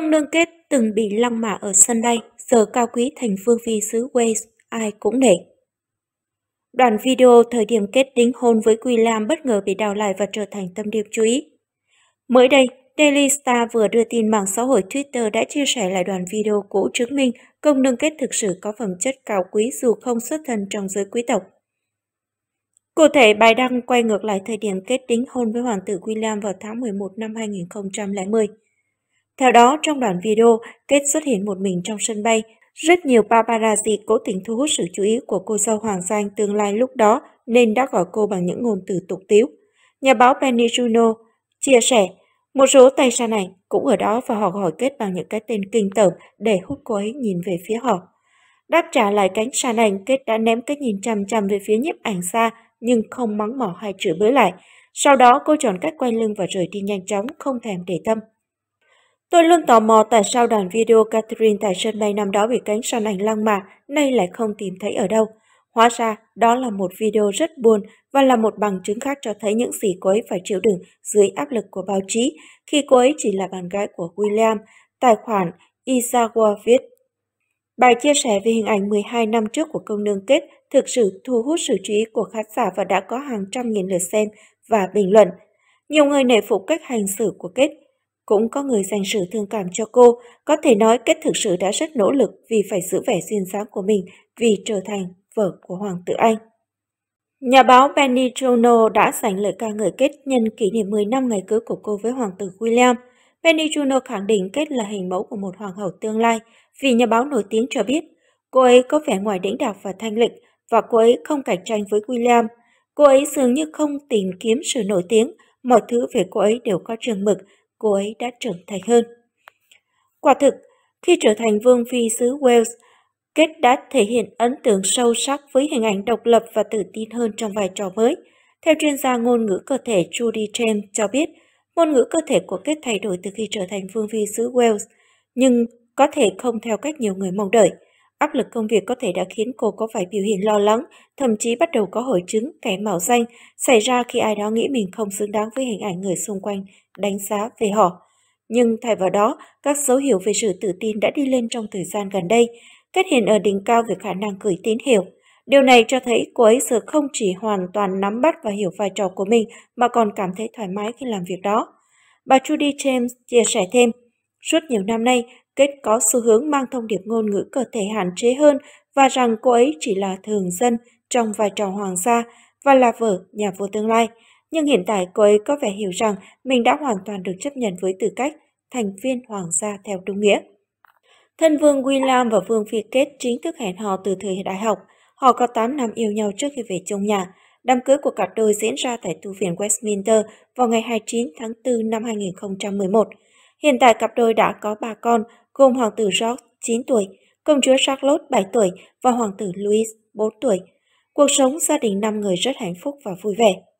Công nương kết từng bị lăng mạ ở sân bay, giờ cao quý thành Phương phi xứ Wales, ai cũng nể. Đoạn video thời điểm kết đính hôn với Quy Lam bất ngờ bị đào lại và trở thành tâm điểm chú ý. Mới đây, Daily Star vừa đưa tin mạng xã hội Twitter đã chia sẻ lại đoạn video cũ chứng minh công nương kết thực sự có phẩm chất cao quý dù không xuất thân trong giới quý tộc. Cụ thể, bài đăng quay ngược lại thời điểm kết đính hôn với Hoàng tử William vào tháng 11 năm 2010. Theo đó, trong đoạn video, Kết xuất hiện một mình trong sân bay. Rất nhiều paparazzi cố tình thu hút sự chú ý của cô dâu Hoàng Giang tương lai lúc đó nên đã gọi cô bằng những ngôn từ tục tiếu. Nhà báo Penny Juno chia sẻ, một số tay săn ảnh cũng ở đó và họ gọi Kết bằng những cái tên kinh tởm để hút cô ấy nhìn về phía họ. Đáp trả lại cánh sàn ảnh, Kết đã ném cái nhìn chằm chằm về phía nhiếp ảnh xa, nhưng không mắng mỏ hay chửi bới lại. Sau đó cô chọn cách quay lưng và rời đi nhanh chóng, không thèm để tâm. Tôi luôn tò mò tại sao đoạn video Catherine tại sân bay năm đó bị cánh săn ảnh lăng mạ, nay lại không tìm thấy ở đâu. Hóa ra, đó là một video rất buồn và là một bằng chứng khác cho thấy những gì cô ấy phải chịu đựng dưới áp lực của báo chí khi cô ấy chỉ là bạn gái của William, tài khoản Isawa viết. Bài chia sẻ về hình ảnh 12 năm trước của công nương kết thực sự thu hút sự chú ý của khán giả và đã có hàng trăm nghìn lượt xem và bình luận. Nhiều người nể phục cách hành xử của kết, cũng có người dành sự thương cảm cho cô, có thể nói Kết thực sự đã rất nỗ lực vì phải giữ vẻ duyên dáng của mình vì trở thành vợ của Hoàng tử Anh. Nhà báo Benny Juno đã dành lời ca ngợi Kết nhân kỷ niệm 10 năm ngày cưới của cô với Hoàng tử William. Benny Juno khẳng định Kết là hình mẫu của một hoàng hậu tương lai, vì nhà báo nổi tiếng cho biết cô ấy có vẻ ngoài đĩnh đạc và thanh lịch và cô ấy không cạnh tranh với William. Cô ấy dường như không tìm kiếm sự nổi tiếng, mọi thứ về cô ấy đều có trường mực cô ấy đã trưởng thành hơn. Quả thực, khi trở thành vương phi xứ Wales, Kết đã thể hiện ấn tượng sâu sắc với hình ảnh độc lập và tự tin hơn trong vai trò mới. Theo chuyên gia ngôn ngữ cơ thể Judy James cho biết, ngôn ngữ cơ thể của Kết thay đổi từ khi trở thành vương phi xứ Wales, nhưng có thể không theo cách nhiều người mong đợi. Áp lực công việc có thể đã khiến cô có phải biểu hiện lo lắng, thậm chí bắt đầu có hội chứng kẻ mạo danh xảy ra khi ai đó nghĩ mình không xứng đáng với hình ảnh người xung quanh đánh giá về họ. Nhưng thay vào đó, các dấu hiệu về sự tự tin đã đi lên trong thời gian gần đây, kết hiện ở đỉnh cao về khả năng gửi tín hiệu. Điều này cho thấy cô ấy giờ không chỉ hoàn toàn nắm bắt và hiểu vai trò của mình mà còn cảm thấy thoải mái khi làm việc đó. Bà Judy James chia sẻ thêm, Suốt nhiều năm nay, Kết có xu hướng mang thông điệp ngôn ngữ cơ thể hạn chế hơn và rằng cô ấy chỉ là thường dân trong vai trò hoàng gia và là vợ nhà vua tương lai. Nhưng hiện tại cô ấy có vẻ hiểu rằng mình đã hoàn toàn được chấp nhận với tư cách thành viên hoàng gia theo đúng nghĩa. Thân vương William và vương phi Kết chính thức hẹn hò từ thời đại học. Họ có 8 năm yêu nhau trước khi về chung nhà. Đám cưới của cặp đôi diễn ra tại tu viện Westminster vào ngày 29 tháng 4 năm 2011. Hiện tại cặp đôi đã có ba con, gồm hoàng tử George 9 tuổi, công chúa Charlotte 7 tuổi và hoàng tử Louis 4 tuổi. Cuộc sống gia đình 5 người rất hạnh phúc và vui vẻ.